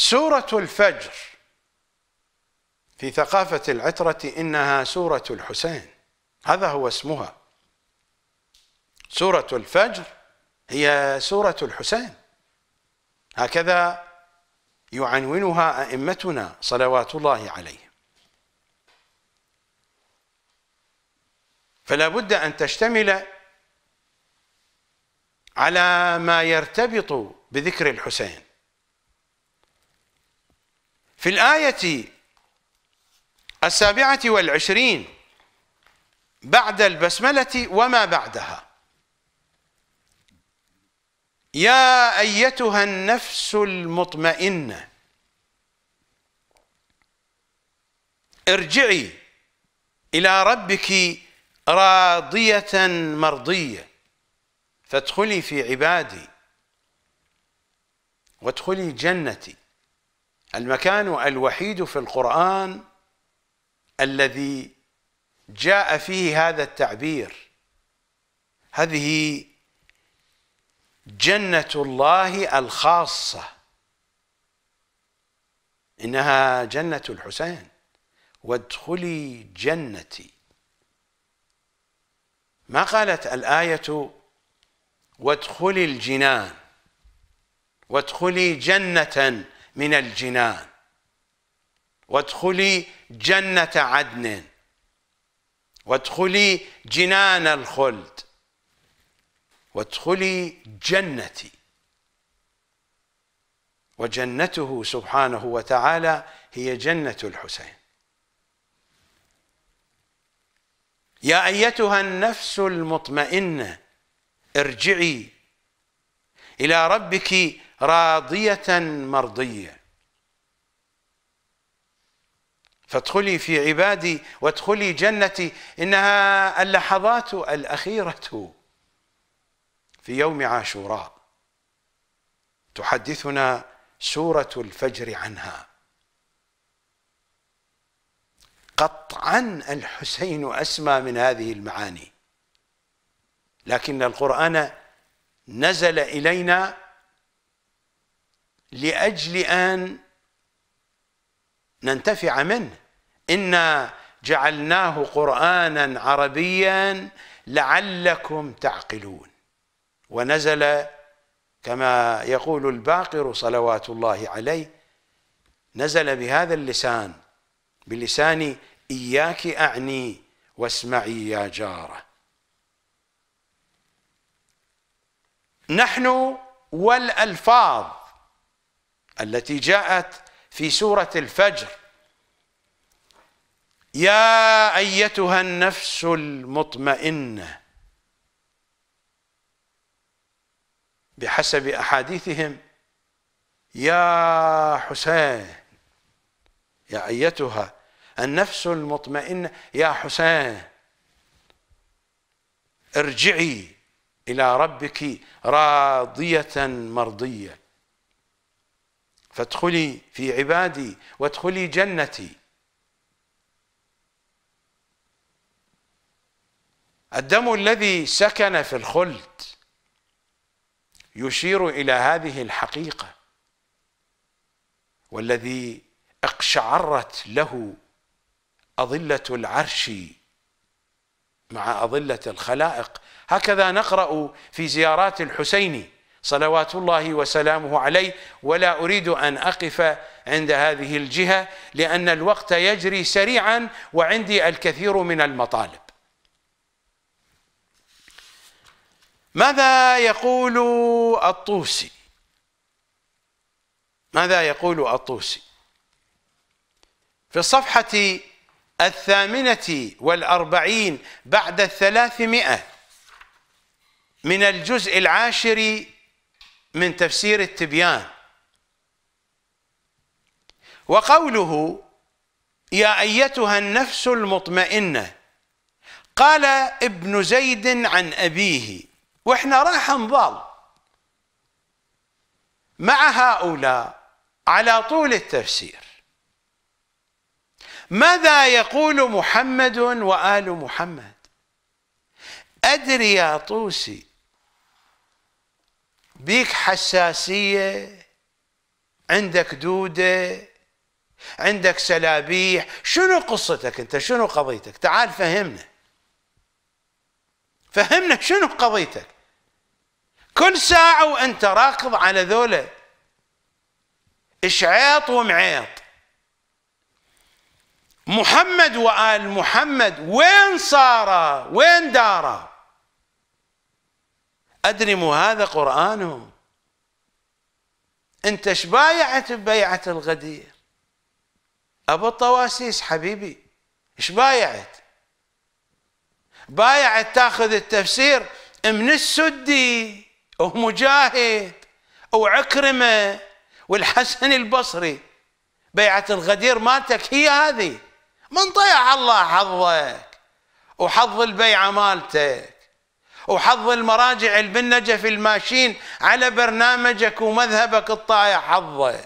سورة الفجر في ثقافة العترة إنها سورة الحسين هذا هو اسمها سورة الفجر هي سورة الحسين هكذا يعنونها أئمتنا صلوات الله عليهم فلا بد أن تشتمل على ما يرتبط بذكر الحسين في الآية السابعة والعشرين بعد البسملة وما بعدها يا أيتها النفس المطمئنة ارجعي إلى ربك راضية مرضية فادخلي في عبادي وادخلي جنتي المكان الوحيد في القرآن الذي جاء فيه هذا التعبير هذه جنة الله الخاصة إنها جنة الحسين وادخلي جنتي ما قالت الآية وادخلي الجنان وادخلي جنة من الجنان وادخلي جنة عدن وادخلي جنان الخلد وادخلي جنتي وجنته سبحانه وتعالى هي جنة الحسين يا أيتها النفس المطمئنة ارجعي إلى ربك راضية مرضية فادخلي في عبادي وادخلي جنتي إنها اللحظات الأخيرة في يوم عاشوراء تحدثنا سورة الفجر عنها قطعا الحسين أسمى من هذه المعاني لكن القرآن نزل إلينا لاجل ان ننتفع منه انا جعلناه قرانا عربيا لعلكم تعقلون ونزل كما يقول الباقر صلوات الله عليه نزل بهذا اللسان بلسان اياك اعني واسمعي يا جاره نحن والالفاظ التي جاءت في سورة الفجر يا أيتها النفس المطمئنة بحسب أحاديثهم يا حسين يا أيتها النفس المطمئنة يا حسين ارجعي إلى ربك راضية مرضية فادخلي في عبادي وادخلي جنتي الدم الذي سكن في الخلد يشير إلى هذه الحقيقة والذي اقشعرت له أظلة العرش مع أظلة الخلائق هكذا نقرأ في زيارات الحسيني صلوات الله وسلامه عليه ولا اريد ان اقف عند هذه الجهه لان الوقت يجري سريعا وعندي الكثير من المطالب. ماذا يقول الطوسي؟ ماذا يقول الطوسي؟ في الصفحه الثامنه والاربعين بعد الثلاثمائه من الجزء العاشر من تفسير التبيان وقوله يا ايتها النفس المطمئنه قال ابن زيد عن ابيه واحنا راح نظل مع هؤلاء على طول التفسير ماذا يقول محمد وال محمد ادري يا طوسي بيك حساسية عندك دودة عندك سلابيح شنو قصتك انت شنو قضيتك تعال فهمنا فهمنا شنو قضيتك كل ساعة وانت راكض على ذولا اشعيط ومعيط محمد وآل محمد وين صار وين داره أدري مو هذا قرآنهم أنت شبايعت ببيعة الغدير أبو الطواسيس حبيبي شبايعت بايعت تاخذ التفسير من السدي ومجاهد وعكرمة والحسن البصري بيعة الغدير مالتك هي هذه من طيع الله حظك وحظ البيعة مالتك وحظ المراجع البنجف الماشين على برنامجك ومذهبك الطايع حظه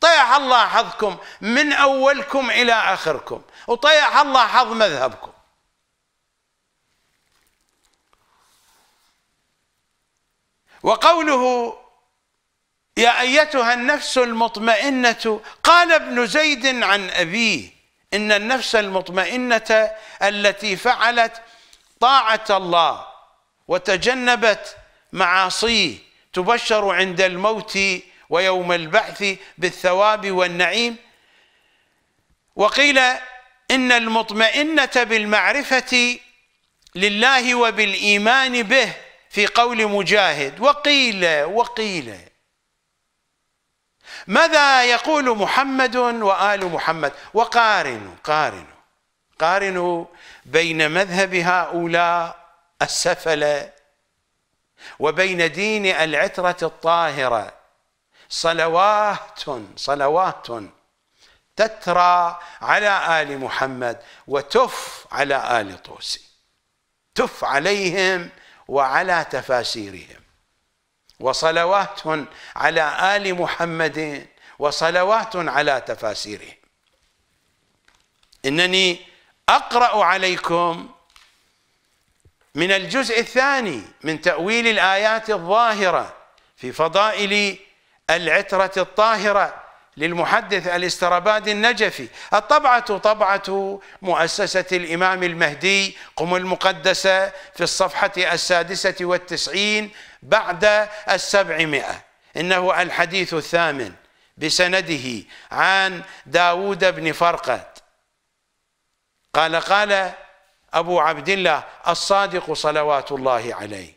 طيح الله حظكم من أولكم إلى آخركم وطيح الله حظ مذهبكم وقوله يا أيتها النفس المطمئنة قال ابن زيد عن أبيه إن النفس المطمئنة التي فعلت طاعة الله وتجنبت معاصيه تبشر عند الموت ويوم البعث بالثواب والنعيم وقيل إن المطمئنة بالمعرفة لله وبالإيمان به في قول مجاهد وقيل وقيل ماذا يقول محمد وآل محمد وقارنوا قارنوا قارنوا بين مذهب هؤلاء السفلة وبين دين العترة الطاهرة صلوات صلوات تترى على آل محمد وتف على آل طوسي تف عليهم وعلى تفاسيرهم وصلوات على آل محمد وصلوات على تفاسيرهم إنني أقرأ عليكم من الجزء الثاني من تأويل الآيات الظاهرة في فضائل العترة الطاهرة للمحدث الاسترباد النجفي الطبعة طبعة مؤسسة الإمام المهدي قم المقدسة في الصفحة السادسة والتسعين بعد السبعمائة إنه الحديث الثامن بسنده عن داود بن فرقد قال قال أبو عبد الله الصادق صلوات الله عليه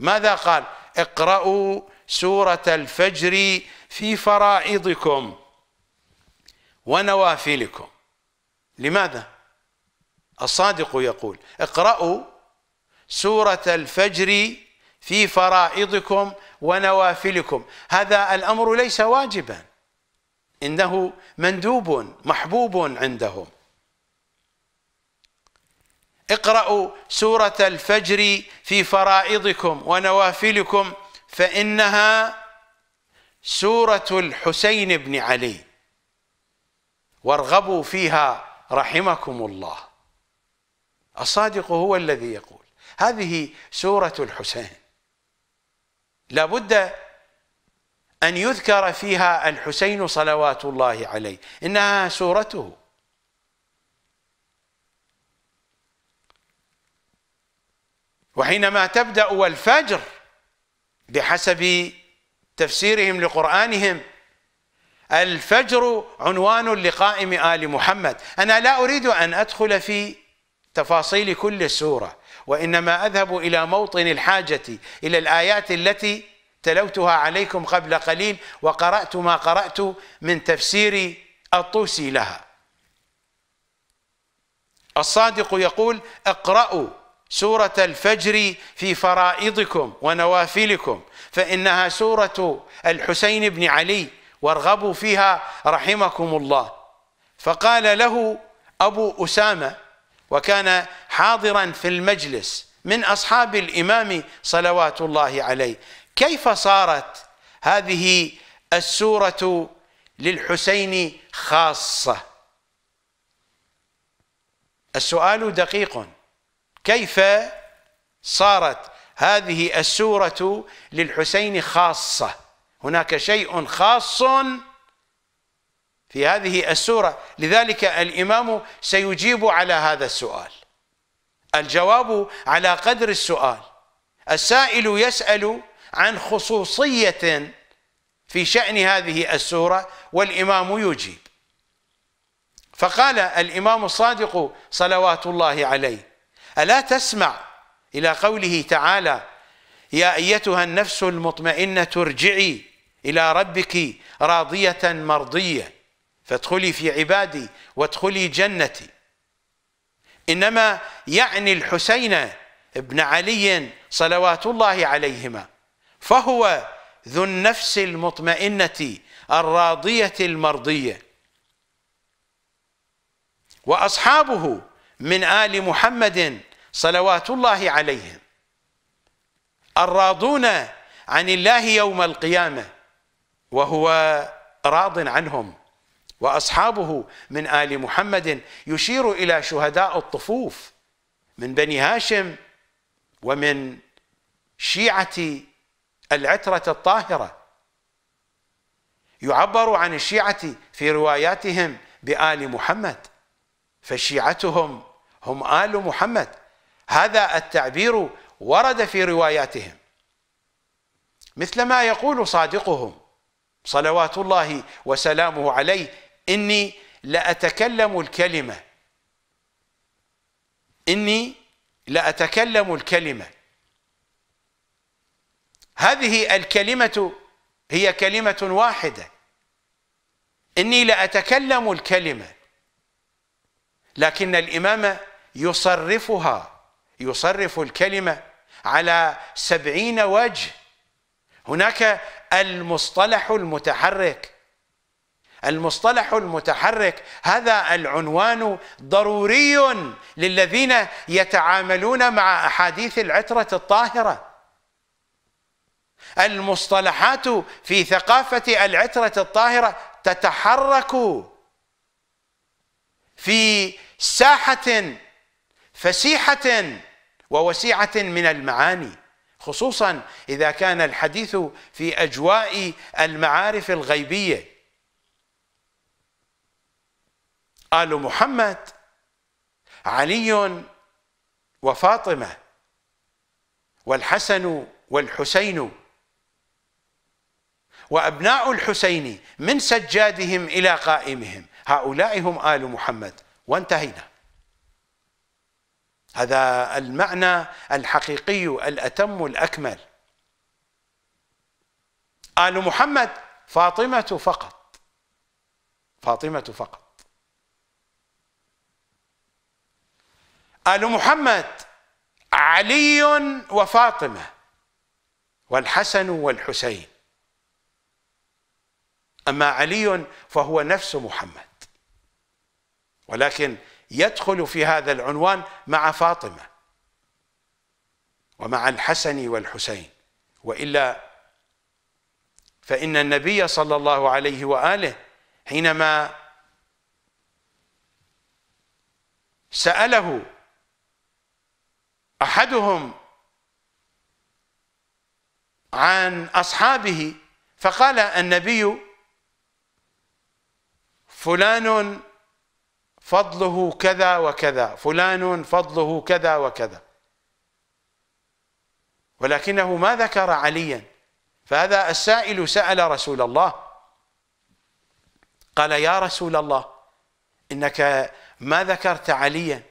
ماذا قال اقرأوا سورة الفجر في فرائضكم ونوافلكم لماذا الصادق يقول اقرأوا سورة الفجر في فرائضكم ونوافلكم هذا الأمر ليس واجبا إنه مندوب محبوب عندهم اقرأوا سورة الفجر في فرائضكم ونوافلكم فإنها سورة الحسين بن علي وارغبوا فيها رحمكم الله الصادق هو الذي يقول هذه سورة الحسين لابد أن يذكر فيها الحسين صلوات الله عليه إنها سورته وحينما تبدأ والفجر بحسب تفسيرهم لقرآنهم الفجر عنوان لقائم آل محمد أنا لا أريد أن أدخل في تفاصيل كل السورة وإنما أذهب إلى موطن الحاجة إلى الآيات التي تلوتها عليكم قبل قليل وقرأت ما قرأت من تفسير الطوسي لها الصادق يقول اقرأوا سوره الفجر في فرائضكم ونوافلكم فانها سوره الحسين بن علي وارغبوا فيها رحمكم الله فقال له ابو اسامه وكان حاضرا في المجلس من اصحاب الامام صلوات الله عليه كيف صارت هذه السوره للحسين خاصه السؤال دقيق كيف صارت هذه السورة للحسين خاصة هناك شيء خاص في هذه السورة لذلك الإمام سيجيب على هذا السؤال الجواب على قدر السؤال السائل يسأل عن خصوصية في شأن هذه السورة والإمام يجيب فقال الإمام الصادق صلوات الله عليه ألا تسمع إلى قوله تعالى يا أيتها النفس المطمئنة ارجعي إلى ربك راضية مرضية فادخلي في عبادي وادخلي جنتي إنما يعني الحسين بن علي صلوات الله عليهما فهو ذو النفس المطمئنة الراضية المرضية وأصحابه من آل محمد صلوات الله عليهم الراضون عن الله يوم القيامة وهو راض عنهم وأصحابه من آل محمد يشير إلى شهداء الطفوف من بني هاشم ومن شيعة العترة الطاهرة يعبر عن الشيعة في رواياتهم بآل محمد فشيعتهم هم آل محمد هذا التعبير ورد في رواياتهم مثل ما يقول صادقهم صلوات الله وسلامه عليه إني لأتكلم الكلمة إني لأتكلم الكلمة هذه الكلمة هي كلمة واحدة إني لأتكلم الكلمة لكن الإمام يصرفها يصرف الكلمة على سبعين وجه هناك المصطلح المتحرك المصطلح المتحرك هذا العنوان ضروري للذين يتعاملون مع احاديث العتره الطاهره المصطلحات في ثقافه العتره الطاهره تتحرك في ساحة فسيحة ووسيعة من المعاني خصوصا إذا كان الحديث في أجواء المعارف الغيبية آل محمد علي وفاطمة والحسن والحسين وأبناء الحسين من سجادهم إلى قائمهم هؤلاء هم آل محمد وانتهينا هذا المعنى الحقيقي الأتم الأكمل آل محمد فاطمة فقط فاطمة فقط آل محمد علي وفاطمة والحسن والحسين أما علي فهو نفس محمد ولكن يدخل في هذا العنوان مع فاطمه ومع الحسن والحسين والا فان النبي صلى الله عليه واله حينما ساله احدهم عن اصحابه فقال النبي فلان فضله كذا وكذا فلان فضله كذا وكذا ولكنه ما ذكر عليا فهذا السائل سأل رسول الله قال يا رسول الله إنك ما ذكرت عليا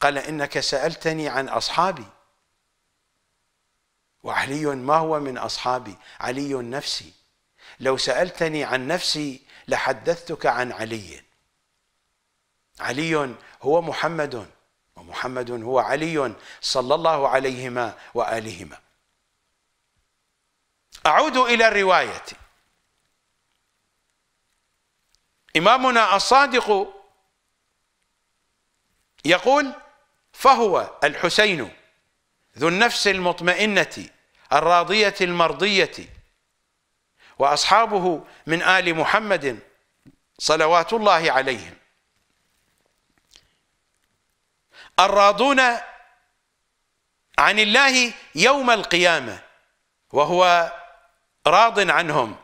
قال إنك سألتني عن أصحابي وعلي ما هو من أصحابي علي نفسي لو سألتني عن نفسي لحدثتك عن علي علي هو محمد ومحمد هو علي صلى الله عليهما وآلهما أعود إلى الرواية إمامنا الصادق يقول فهو الحسين ذو النفس المطمئنة الراضية المرضية وأصحابه من آل محمد صلوات الله عليهم الراضون عن الله يوم القيامة وهو راض عنهم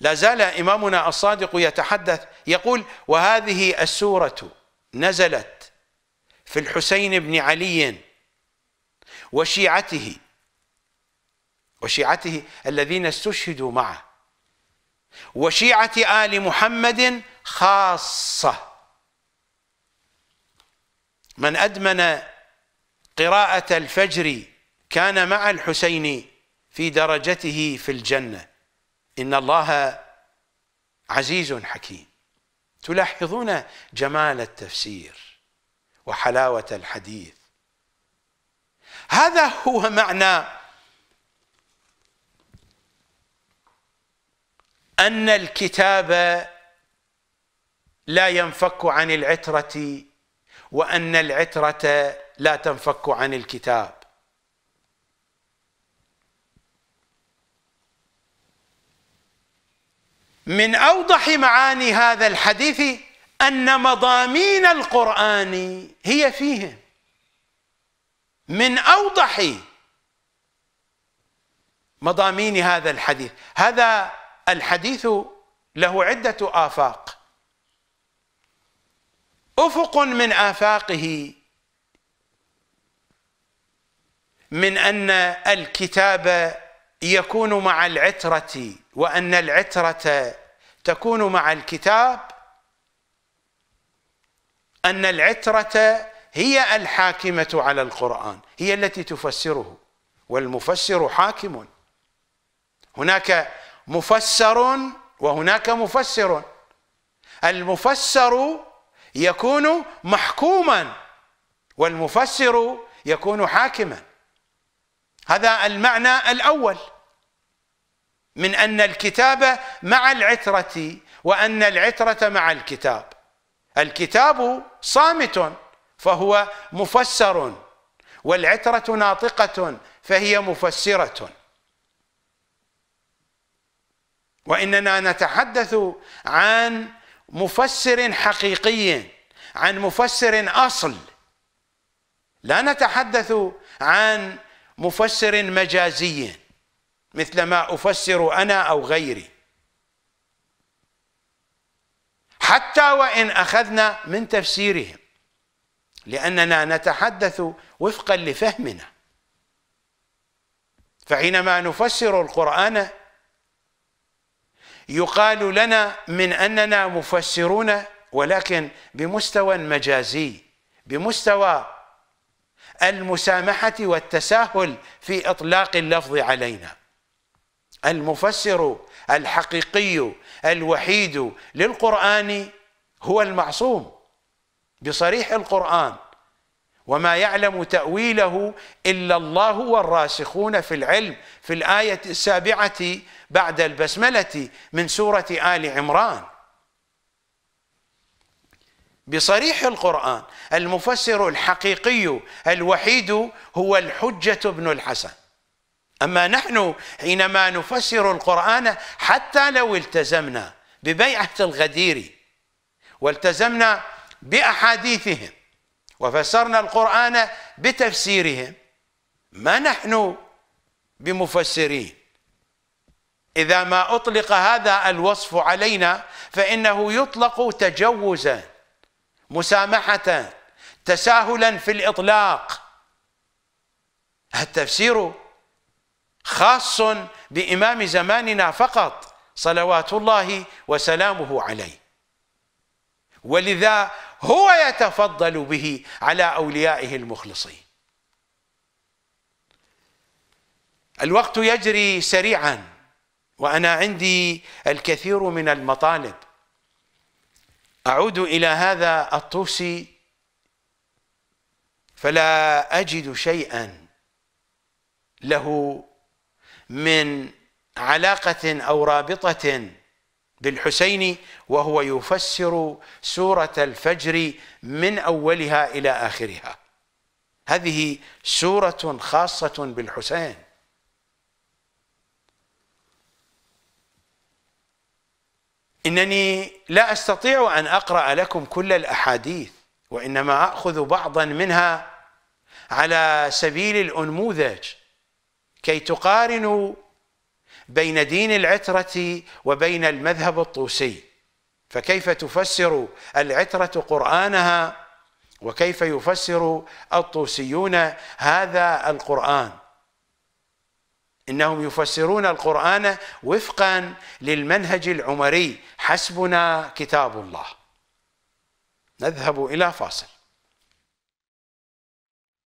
لا زال إمامنا الصادق يتحدث يقول وهذه السورة نزلت في الحسين بن علي وشيعته وشيعته الذين استشهدوا معه وشيعة آل محمد خاصة من أدمن قراءة الفجر كان مع الحسين في درجته في الجنة إن الله عزيز حكيم تلاحظون جمال التفسير وحلاوة الحديث هذا هو معنى أن الكتاب لا ينفك عن العترة وأن العترة لا تنفك عن الكتاب من أوضح معاني هذا الحديث أن مضامين القرآن هي فيهم من أوضح مضامين هذا الحديث هذا الحديث له عدة آفاق افق من افاقه من ان الكتاب يكون مع العتره وان العتره تكون مع الكتاب ان العتره هي الحاكمه على القران هي التي تفسره والمفسر حاكم هناك مفسر وهناك مفسر المفسر يكون محكوما والمفسر يكون حاكما هذا المعنى الاول من ان الكتاب مع العتره وان العتره مع الكتاب الكتاب صامت فهو مفسر والعتره ناطقه فهي مفسره واننا نتحدث عن مفسر حقيقي عن مفسر اصل لا نتحدث عن مفسر مجازي مثل ما افسر انا او غيري حتى وان اخذنا من تفسيرهم لاننا نتحدث وفقا لفهمنا فحينما نفسر القران يقال لنا من أننا مفسرون ولكن بمستوى مجازي بمستوى المسامحة والتساهل في إطلاق اللفظ علينا المفسر الحقيقي الوحيد للقرآن هو المعصوم بصريح القرآن وما يعلم تأويله إلا الله والراسخون في العلم في الآية السابعة بعد البسملة من سورة آل عمران بصريح القرآن المفسر الحقيقي الوحيد هو الحجة بن الحسن أما نحن حينما نفسر القرآن حتى لو التزمنا ببيعة الغدير والتزمنا بأحاديثهم وفسرنا القرآن بتفسيرهم ما نحن بمفسرين إذا ما أطلق هذا الوصف علينا فإنه يطلق تجوزا مسامحة تساهلا في الإطلاق التفسير خاص بإمام زماننا فقط صلوات الله وسلامه عليه ولذا هو يتفضل به على أوليائه المخلصين الوقت يجري سريعا وأنا عندي الكثير من المطالب أعود إلى هذا الطوسي فلا أجد شيئا له من علاقة أو رابطة بالحسين وهو يفسر سورة الفجر من أولها إلى آخرها هذه سورة خاصة بالحسين إنني لا أستطيع أن أقرأ لكم كل الأحاديث وإنما أخذ بعضا منها على سبيل الأنموذج كي تقارنوا بين دين العترة وبين المذهب الطوسي فكيف تفسر العترة قرآنها وكيف يفسر الطوسيون هذا القرآن إنهم يفسرون القرآن وفقا للمنهج العمري حسبنا كتاب الله نذهب إلى فاصل